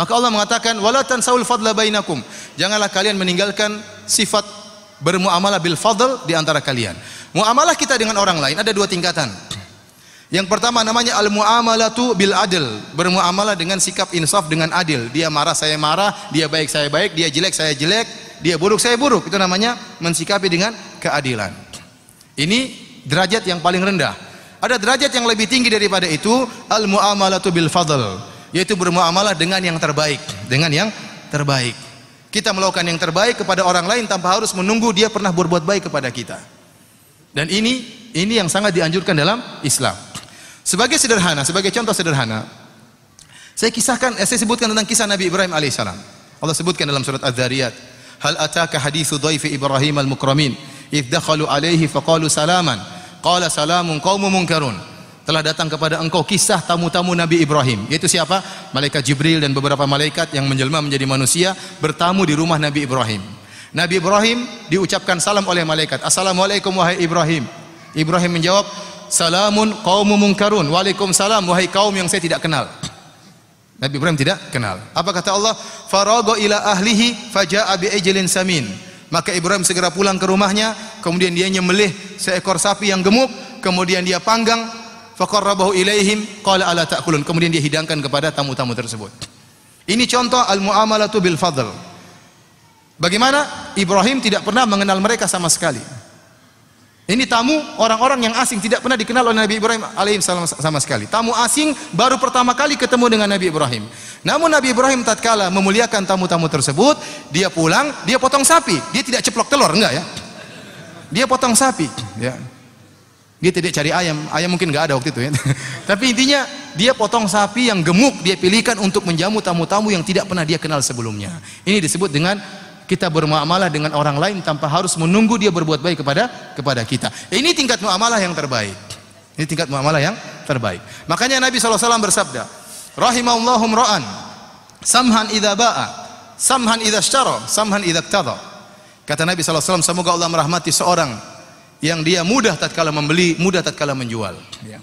Maka Allah mengatakan wala tansaul fadla bainakum. Janganlah kalian meninggalkan sifat bermuamalah bil fadl di antara kalian. Muamalah kita dengan orang lain ada dua tingkatan. Yang pertama namanya al muamalatu bil adil, bermuamalah dengan sikap insaf dengan adil. Dia marah saya marah, dia baik saya baik, dia jelek saya jelek, dia buruk saya buruk. Itu namanya mensikapi dengan keadilan. Ini derajat yang paling rendah. Ada derajat yang lebih tinggi daripada itu al muamalatu bil fadl yaitu bermuamalah dengan yang terbaik, dengan yang terbaik. Kita melakukan yang terbaik kepada orang lain tanpa harus menunggu dia pernah berbuat baik kepada kita. Dan ini ini yang sangat dianjurkan dalam Islam. Sebagai sederhana, sebagai contoh sederhana, saya kisahkan, eh, saya sebutkan tentang kisah Nabi Ibrahim alaihissalam. Allah sebutkan dalam surat Az-Zariyat, "Hal ataka hadithu dhaifi Ibrahim al-mukramin, idh dakhalu alaihi faqalu salaman, qala salamun qaumun munkarun." telah datang kepada engkau kisah tamu-tamu Nabi Ibrahim. Yaitu siapa? Malaikat Jibril dan beberapa malaikat yang menjelma menjadi manusia bertamu di rumah Nabi Ibrahim. Nabi Ibrahim diucapkan salam oleh malaikat. Assalamualaikum wahai Ibrahim. Ibrahim menjawab, "Salamun qaumun mungkarun. Waalaikumsalam wahai kaum yang saya tidak kenal. Nabi Ibrahim tidak kenal. Apa kata Allah? Farago ila ahlihi faja'a bi samin. Maka Ibrahim segera pulang ke rumahnya, kemudian dia nyembelih seekor sapi yang gemuk, kemudian dia panggang, faqarrabahu ilaihim qala ala ta'kulun kemudian dia hidangkan kepada tamu-tamu tersebut ini contoh al-muamalatu bil fadl bagaimana Ibrahim tidak pernah mengenal mereka sama sekali ini tamu orang-orang yang asing tidak pernah dikenal oleh Nabi Ibrahim alaihissalam sama sekali. Tamu asing baru pertama kali ketemu dengan Nabi Ibrahim. Namun Nabi Ibrahim tatkala memuliakan tamu-tamu tersebut, dia pulang, dia potong sapi. Dia tidak ceplok telur, enggak ya. Dia potong sapi, ya. Dia tidak cari ayam, ayam mungkin nggak ada waktu itu ya. Tapi intinya dia potong sapi yang gemuk dia pilihkan untuk menjamu tamu-tamu yang tidak pernah dia kenal sebelumnya. Ini disebut dengan kita bermuamalah dengan orang lain tanpa harus menunggu dia berbuat baik kepada kepada kita. Ini tingkat muamalah yang terbaik. Ini tingkat muamalah yang terbaik. Makanya Nabi SAW bersabda, Rahimahullahum ra'an, samhan idha ba'a, samhan idha syara, samhan idha ktada. Kata Nabi SAW, semoga Allah merahmati seorang yang dia mudah tatkala membeli, mudah tatkala menjual. Ya.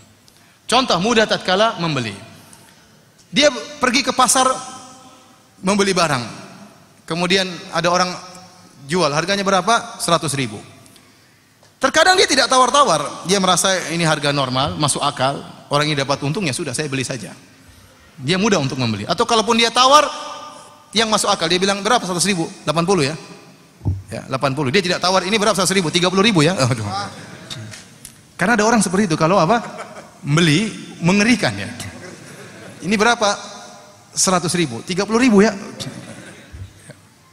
Contoh mudah tatkala membeli. Dia pergi ke pasar membeli barang. Kemudian ada orang jual, harganya berapa? 100 ribu. Terkadang dia tidak tawar-tawar, dia merasa ini harga normal, masuk akal, orang ini dapat untungnya sudah saya beli saja. Dia mudah untuk membeli. Atau kalaupun dia tawar, yang masuk akal dia bilang berapa 100 ribu? 80 ya Ya, 80. Dia tidak tawar ini berapa Seribu tiga 30 ribu ya. Aduh. Karena ada orang seperti itu kalau apa? Beli mengerikan ya. Ini berapa? 100 ribu, 30 ribu ya.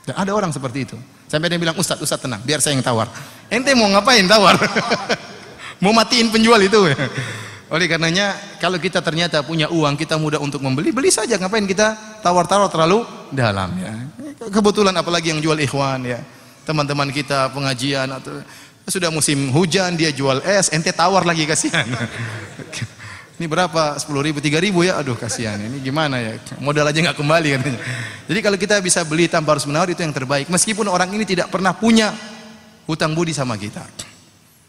ya ada orang seperti itu. Sampai dia bilang, Ustadz, Ustadz tenang, biar saya yang tawar. Ente mau ngapain tawar? mau matiin penjual itu. Oleh karenanya, kalau kita ternyata punya uang, kita mudah untuk membeli, beli saja. Ngapain kita tawar-tawar terlalu dalam ya. Kebetulan apalagi yang jual ikhwan ya teman-teman kita pengajian atau sudah musim hujan dia jual es, ente tawar lagi kasihan. ini berapa? 10.000 ribu, 3.000 ribu ya? Aduh kasihan, ini gimana ya? Modal aja nggak kembali kan Jadi kalau kita bisa beli tanpa harus menawar itu yang terbaik. Meskipun orang ini tidak pernah punya hutang budi sama kita.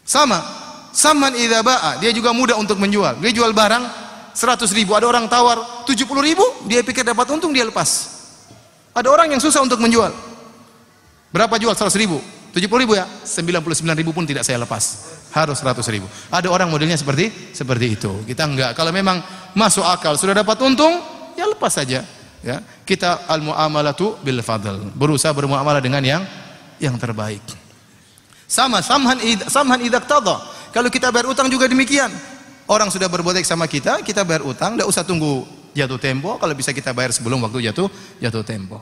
Sama, saman idza dia juga mudah untuk menjual. Dia jual barang 100.000 ribu, ada orang tawar 70.000 ribu, dia pikir dapat untung dia lepas. Ada orang yang susah untuk menjual. Berapa jual 100 ribu? 70 ribu ya? 99 ribu pun tidak saya lepas. Harus 100 ribu. Ada orang modelnya seperti seperti itu. Kita enggak. Kalau memang masuk akal, sudah dapat untung, ya lepas saja. Ya. Kita al-mu'amalatu bil fadl. Berusaha bermuamalah dengan yang yang terbaik. Sama samhan id, samhan idak tada. Kalau kita bayar utang juga demikian. Orang sudah berbuat baik sama kita, kita bayar utang, tidak usah tunggu jatuh tempo. Kalau bisa kita bayar sebelum waktu jatuh jatuh tempo.